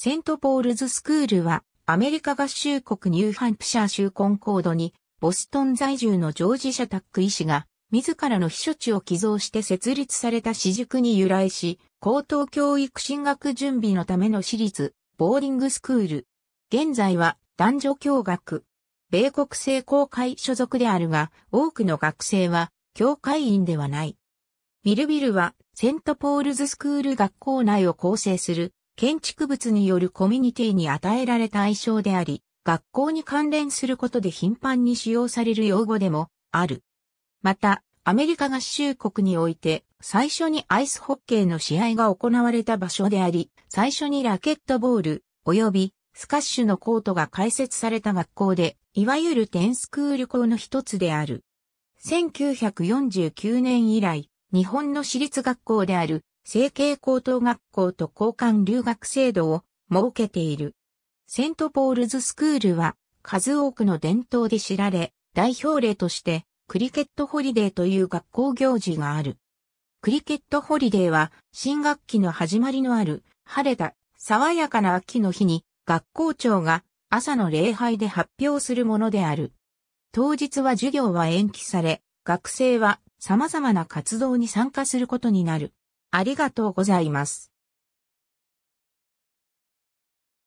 セントポールズスクールは、アメリカ合衆国ニューハンプシャー州コンコードに、ボストン在住のジョージ・シャタック医師が、自らの秘書地を寄贈して設立された私塾に由来し、高等教育進学準備のための私立、ボーリングスクール。現在は、男女共学。米国制公会所属であるが、多くの学生は、教会員ではない。ミルビルは、セントポールズスクール学校内を構成する建築物によるコミュニティに与えられた愛称であり、学校に関連することで頻繁に使用される用語でもある。また、アメリカ合衆国において最初にアイスホッケーの試合が行われた場所であり、最初にラケットボール及びスカッシュのコートが開設された学校で、いわゆるテンスクール校の一つである。1949年以来、日本の私立学校である成形高等学校と交換留学制度を設けている。セントポールズスクールは数多くの伝統で知られ、代表例としてクリケットホリデーという学校行事がある。クリケットホリデーは新学期の始まりのある晴れた爽やかな秋の日に学校長が朝の礼拝で発表するものである。当日は授業は延期され、学生は様々な活動に参加することになる。ありがとうございます。